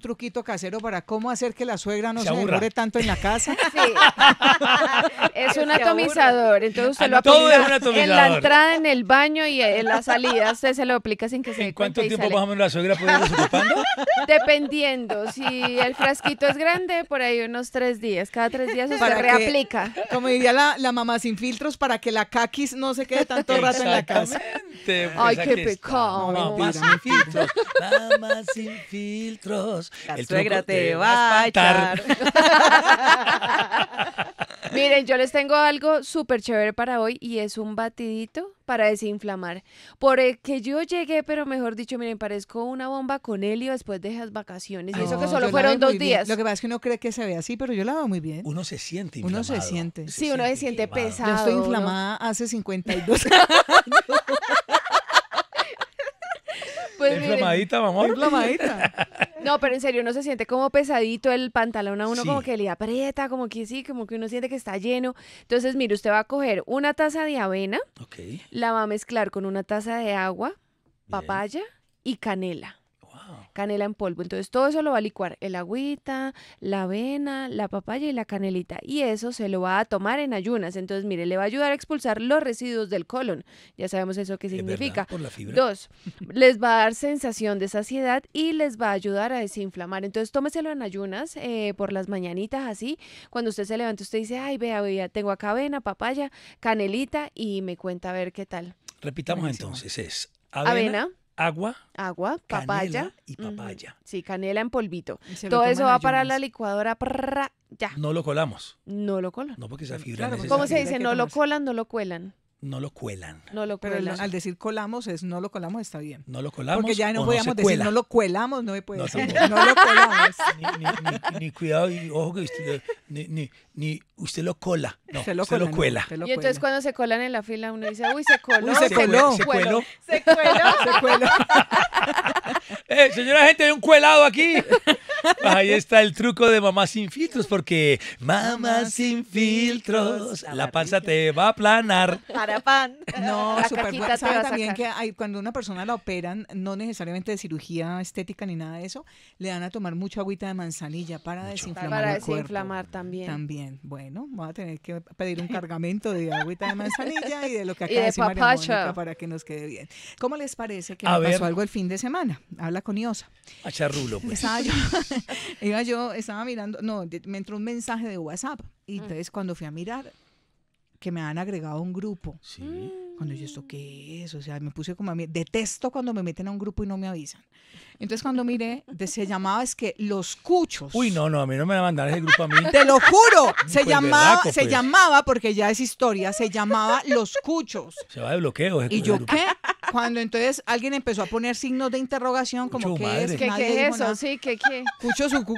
truquito casero para cómo hacer que la suegra no se, se tanto en la casa. Sí. es un atomizador, entonces usted ah, lo aplica en la entrada, en el baño y en la salida, usted se lo aplica sin que se ¿En cuánto tiempo más menos la suegra Dependiendo, si el frasquito es grande, por ahí unos tres días, cada tres días se reaplica. como diría la, mamá sin filtros, para que la caquis no se quede tanto rato en la casa. Pues Ay, qué pecado. Mamá sin filtros, Mamá sin filtros. La suegra te, va a Miren, yo les tengo algo súper chévere para hoy y es un batidito para desinflamar. Por el que yo llegué, pero mejor dicho, miren, parezco una bomba con helio después de esas vacaciones. y eso que solo fueron dos días. Lo que pasa es que uno cree que se ve así, pero yo la veo muy bien. Uno se siente inflamado. Uno se siente. Sí, uno se siente pesado. Yo estoy inflamada hace 52 años. pues, inflamadita, mamá. Inflamadita. No, pero en serio, uno se siente como pesadito el pantalón a uno, como que le aprieta, como que sí, como que uno siente que está lleno. Entonces, mire, usted va a coger una taza de avena, la va a mezclar con una taza de agua, papaya y canela canela en polvo. Entonces todo eso lo va a licuar, el agüita, la avena, la papaya y la canelita. Y eso se lo va a tomar en ayunas. Entonces, mire, le va a ayudar a expulsar los residuos del colon. Ya sabemos eso qué significa. Por la Dos, les va a dar sensación de saciedad y les va a ayudar a desinflamar. Entonces, tómeselo en ayunas eh, por las mañanitas así. Cuando usted se levanta, usted dice, ay, vea, vea, tengo acá avena, papaya, canelita y me cuenta a ver qué tal. Repitamos entonces, es avena agua, agua, papaya y papaya. sí, canela en polvito. Todo eso va para la licuadora. ya. No lo colamos. No lo colan. No porque se fibra. ¿Cómo se dice? No lo colan, no lo cuelan no lo cuelan. No lo cuelan. Pero al decir colamos es no lo colamos está bien. No lo colamos. Porque ya no podíamos decir no lo cuelamos, no me puede no, decir no, lo colamos. Ni, ni, ni, cuidado, y, ojo que usted, ni, ni usted lo cola, no, usted lo, usted lo cuela. y entonces cuando se colan en la fila uno dice, uy, se coló. Uy, se, se, coló. Se cueló. Se cueló. se cueló. eh, señora gente, hay un cuelado aquí. Ahí está el truco de mamá sin filtros, porque mamá sin filtros, la panza te va a aplanar. Para pan. No, super súper ¿Saben también que hay, cuando una persona la operan, no necesariamente de cirugía estética ni nada de eso, le dan a tomar mucha agüita de manzanilla para el desinflamar Para desinflamar también. También. Bueno, voy a tener que pedir un cargamento de agüita de manzanilla y de lo que acaba de decir para que nos quede bien. ¿Cómo les parece que pasó algo el fin de semana? Habla con Iosa. A charrulo, pues. Iba yo, estaba mirando, no, me entró un mensaje de WhatsApp. Y mm. entonces cuando fui a mirar, que me han agregado a un grupo. Mm. Cuando yo, ¿esto qué es? O sea, me puse como a mí. Detesto cuando me meten a un grupo y no me avisan. Entonces, cuando miré, se llamaba, es que Los Cuchos. Uy, no, no, a mí no me va a mandar ese grupo a mí. Te lo juro. Pues se llamaba, se pues. llamaba, porque ya es historia, se llamaba Los Cuchos. Se va de bloqueo. Ese ¿Y yo qué? Cuando entonces alguien empezó a poner signos de interrogación, como que ¿qué es? ¿Qué, qué es eso? Sí, ¿qué, qué? Escucho su cu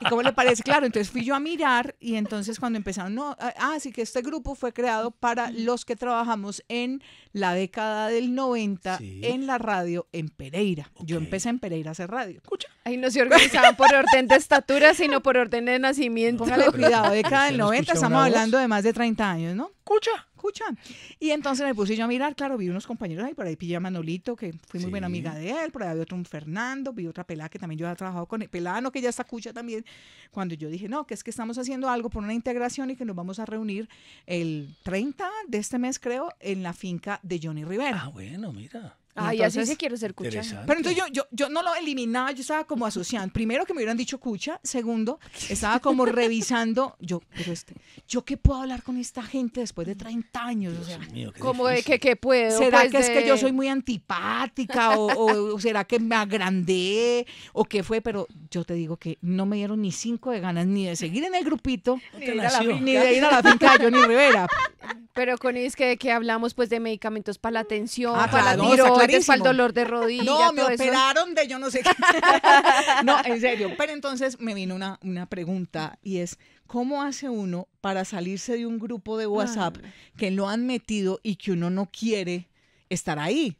¿Y cómo le parece? Claro, entonces fui yo a mirar y entonces cuando empezaron, no, ah, ah sí que este grupo fue creado para los que trabajamos en la década del 90 en la radio en Pereira. Yo empecé en Pereira a hacer radio. Escucha. Ahí no se organizaban por orden de estatura, sino por orden de nacimiento. Póngale cuidado, década del 90, estamos hablando de más de 30 años, ¿no? Escucha escuchan. Y entonces me puse yo a mirar, claro, vi unos compañeros ahí, por ahí pillé Manolito, que fui muy buena amiga de él, por ahí había otro un Fernando, vi otra pelada que también yo había trabajado con el pelano que ya está escucha también, cuando yo dije, no, que es que estamos haciendo algo por una integración y que nos vamos a reunir el 30 de este mes, creo, en la finca de Johnny Rivera. Ah, bueno, mira. Ay, entonces, así se quiero ser cucha. Pero entonces yo, yo, no lo eliminaba, yo estaba como asociando. Primero que me hubieran dicho cucha, segundo, estaba como revisando, yo, este, yo qué puedo hablar con esta gente después de 30 años. o sea, como de que, qué puedo. ¿Será pues que es que yo soy muy antipática? o, será que me agrandé? ¿O qué fue? Pero yo te digo que no me dieron ni cinco de ganas ni de seguir en el grupito, ni, de ir, a la, ni de Rivera. Pero con es que, qué hablamos pues de medicamentos para la atención, ah, para la el dolor de rodillas. No, me operaron de yo no sé qué. no, en serio. Pero entonces me vino una, una pregunta y es, ¿cómo hace uno para salirse de un grupo de WhatsApp que lo han metido y que uno no quiere estar ahí?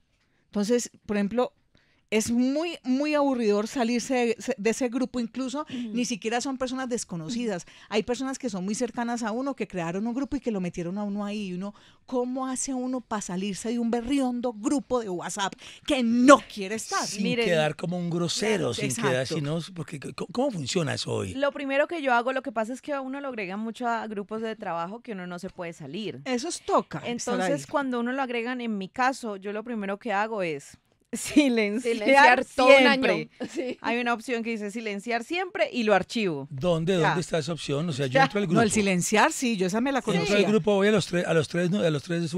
Entonces, por ejemplo, es muy, muy aburridor salirse de, ese grupo, incluso ni siquiera son personas desconocidas. Hay personas que son muy cercanas a uno, que crearon un grupo y que lo metieron a uno ahí. uno, ¿cómo hace uno para salirse de un berriondo grupo de WhatsApp que no quiere estar? Sin quedar como un grosero, sin porque ¿cómo funciona eso hoy? Lo primero que yo hago, lo que pasa es que a uno lo agregan mucho a grupos de trabajo que uno no se puede salir. Eso es toca. Entonces, cuando uno lo agregan, en mi caso, yo lo primero que hago es silenciar, siempre. Hay una opción que dice silenciar siempre y lo archivo. ¿Dónde, está esa opción? O sea, yo entro al grupo. No, el silenciar sí, yo esa me la conocía. al grupo, voy a los tres, a los tres, a los tres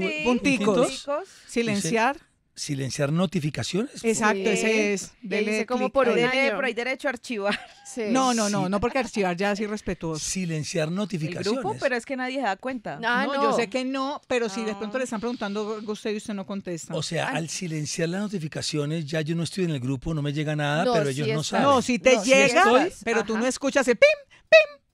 Silenciar silenciar notificaciones. Exacto, ese es. Dele como por el hay derecho a archivar. No, no, no, no porque archivar ya es irrespetuoso. Silenciar notificaciones. El grupo, pero es que nadie se da cuenta. Ah, no, yo sé que no, pero si de ah. pronto le están preguntando usted y usted no contesta. O sea, al silenciar las notificaciones, ya yo no estoy en el grupo, no me llega nada, pero ellos no saben. No, si te llega, pero tú no escuchas el pim, pim,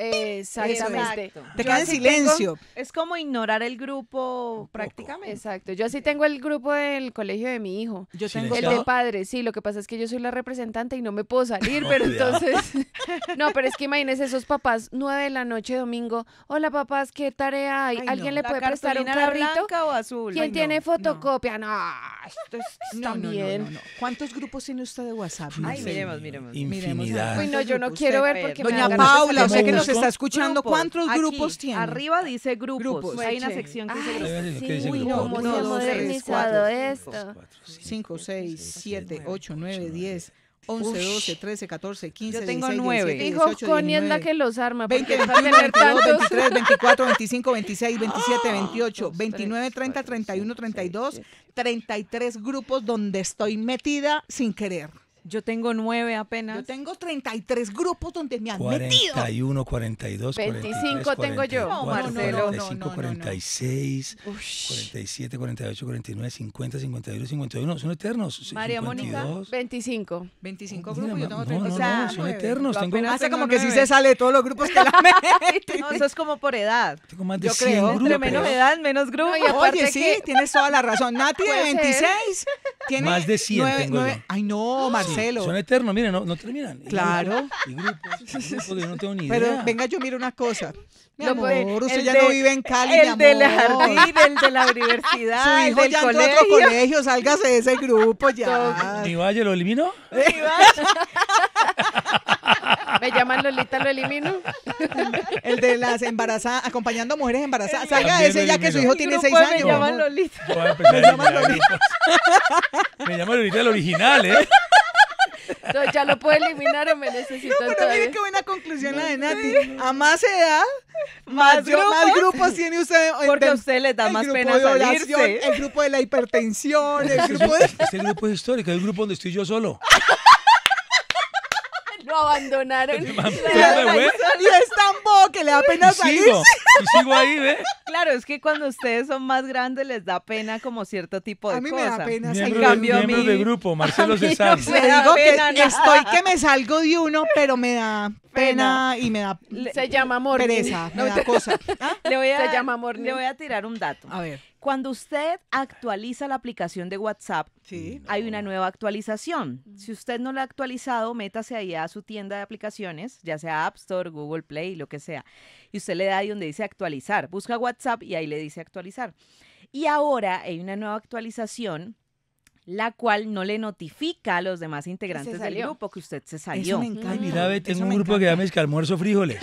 Exactamente. Te en silencio. es como ignorar el grupo prácticamente. Exacto. Yo así tengo el grupo del colegio de mi hijo. Yo tengo el de padres. Sí, lo que pasa es que yo soy la representante y no me puedo salir, pero entonces. no, pero es que imagínense esos papás, nueve de la noche domingo. Hola papás, ¿qué tarea hay? ¿Alguien le puede prestar un carrito? O azul? ¿Quién tiene fotocopia? No, esto es también. ¿Cuántos grupos tiene usted de WhatsApp? Ay, miremos, miremos. Infinidad. Miremos. Uy, no, yo no quiero ver porque Doña Paula, o sea que está escuchando, ¿cuántos grupos tiene? Arriba dice grupos. Hay una sección que dice grupos. no, ¿Cómo se ha modernizado esto? 5, 6, 7, 8, 9, 10, 11, 12, 13, 14, 15, Yo tengo 16, 17, Dijo 18, Connie la que los arma. 20, 21, 22, 23, 24, 25, 26, 27, 28, 29, 30, 31, 32, 33 grupos donde estoy metida sin querer. Yo tengo nueve apenas. Yo tengo 33 grupos donde me han metido. 41, 42, 25 tengo yo, Marcelo. 45, 46, 47, 48, 49, 50, 51, 51. Son eternos. María Mónica, 25. 25 grupos, yo tengo 30. o sea, son eternos. Tengo, hace como que sí se sale de todos los grupos que la meten. No, eso es como por edad. yo creo, que Entre menos edad, menos grupos. Oye, sí, tienes toda la razón. Nati de 26. Más de 100 tengo Ay, no, Marcelo. son eternos, miren, no, terminan. claro. Y grupos, y grupos yo no tengo ni idea. Pero venga, yo miro una cosa. Mi amor, usted ya no vive en Cali, El del jardín, el de la universidad, Su hijo el ya colegio. a otro colegio, sálgase de ese grupo ya. ¿Mi valle lo elimino? ¿Mi valle? Me llaman Lolita, lo elimino. El de las embarazadas, acompañando a mujeres embarazadas. Salga ese ya que su hijo tiene seis años. Me llaman Lolita. Me llaman Lolita. Me llaman Lolita el original, ¿eh? Entonces ya lo puedo eliminar o me necesito No, pero miren qué buena conclusión la de Nati. A más edad, más, grupos, más grupos tiene usted. Porque a usted le da más pena de salirse. El grupo de la hipertensión, el grupo de... grupo histórico, es el grupo donde estoy yo solo. Lo abandonaron. y es tan que le da pena salir. y sigo ahí, Claro, es que cuando ustedes son más grandes les da pena como cierto tipo de cosas. A mí me da pena En cambio, a mí, miembros de grupo, Marcelo César. No me digo que estoy que me salgo de uno, pero me da pena, y me da se llama amor. Pereza, me da cosa. Le voy a, se llama amor. Le voy a tirar un dato. A ver. Cuando usted actualiza la aplicación de WhatsApp, hay una nueva actualización. Mm. Si usted no la ha actualizado, métase ahí a su tienda de aplicaciones, ya sea App Store, Google Play, lo que sea. Y usted le da ahí donde dice actualizar. Busca WhatsApp y ahí le dice actualizar. Y ahora hay una nueva actualización la cual no le notifica a los demás integrantes del grupo que usted se salió. Eso me encanta. Mm. Mira, tengo un grupo que llama es almuerzo frijoles.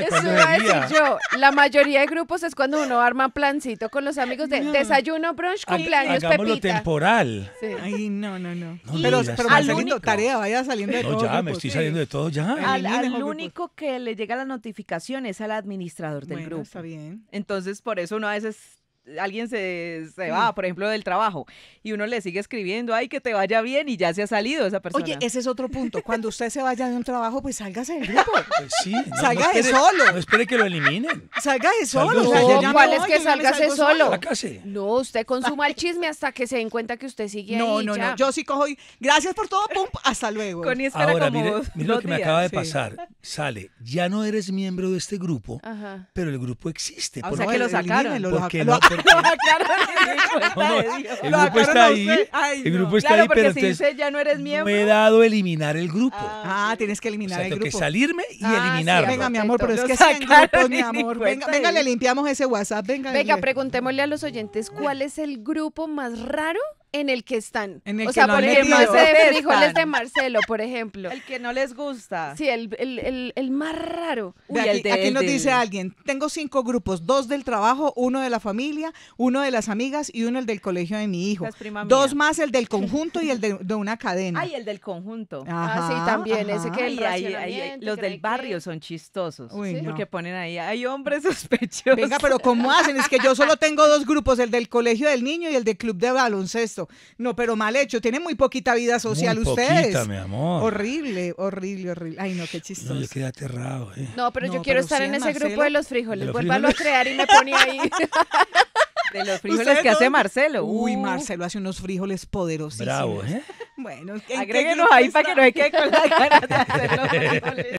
Eso iba a decir yo. La mayoría de grupos es cuando uno arma plancito con los amigos de desayuno, brunch, cumpleaños, Hagámoslo pepita. temporal. Ay, no, no, no. pero vaya saliendo, único- tarea, vaya saliendo de No, ya, me estoy saliendo de todo ya. Al, único que le llega la notificación es al administrador del grupo. está bien. Entonces, por eso uno a veces alguien se, va, mm. por ejemplo, del trabajo, y uno le sigue escribiendo, ay, que te vaya bien, y ya se ha salido esa persona. Oye, ese es otro punto. Cuando usted se vaya de un trabajo, pues sálgase del grupo. Pues sí. Sálgase solo. No espere que lo eliminen. Salga solo. No, es que sálgase solo? No, usted consuma el chisme hasta que se den cuenta que usted sigue no, ahí. No, no, Yo sí cojo gracias por todo, pum, hasta luego. Con Ahora, como mire, lo que me acaba de pasar. Sale, ya no eres miembro de este grupo, pero el grupo existe. Ah, por o sea, lo sacaron. porque, lo, el grupo está ahí, el grupo está ahí, pero ya no eres miembro. me he dado eliminar el grupo. Ah, tienes que eliminar el tengo grupo. que salirme y ah, eliminarlo. venga, mi amor, pero es que mi Venga, venga, le limpiamos ese WhatsApp, Venga, preguntémosle a los oyentes, ¿cuál es el grupo más raro en el que están. o sea, por ejemplo, ese de de Marcelo, por ejemplo. El que no les gusta. Sí, el, más raro. aquí, nos dice alguien, tengo cinco grupos, dos del trabajo, uno de la familia, uno de las amigas y uno el del colegio de mi hijo. Dos más el del conjunto y el de, una cadena. Ay, el del conjunto. ah, sí, también, Los del barrio son chistosos, Uy, porque ponen ahí, hay hombres sospechosos. Venga, pero ¿cómo hacen? Es que yo solo tengo dos grupos, el del colegio del niño y el del club de baloncesto. No, pero mal hecho. Tiene muy poquita vida social muy ustedes. mi amor. Horrible, horrible, horrible. Ay, no, qué chistoso. No, yo aterrado. Eh. No, pero yo quiero estar en ese grupo de los frijoles. Vuélvalo a crear y me pone ahí. De los frijoles que hace Marcelo. Uy, uh. Marcelo hace unos frijoles poderosísimos. Bravo, ¿eh? Bueno, agréguenos ahí para que no hay que los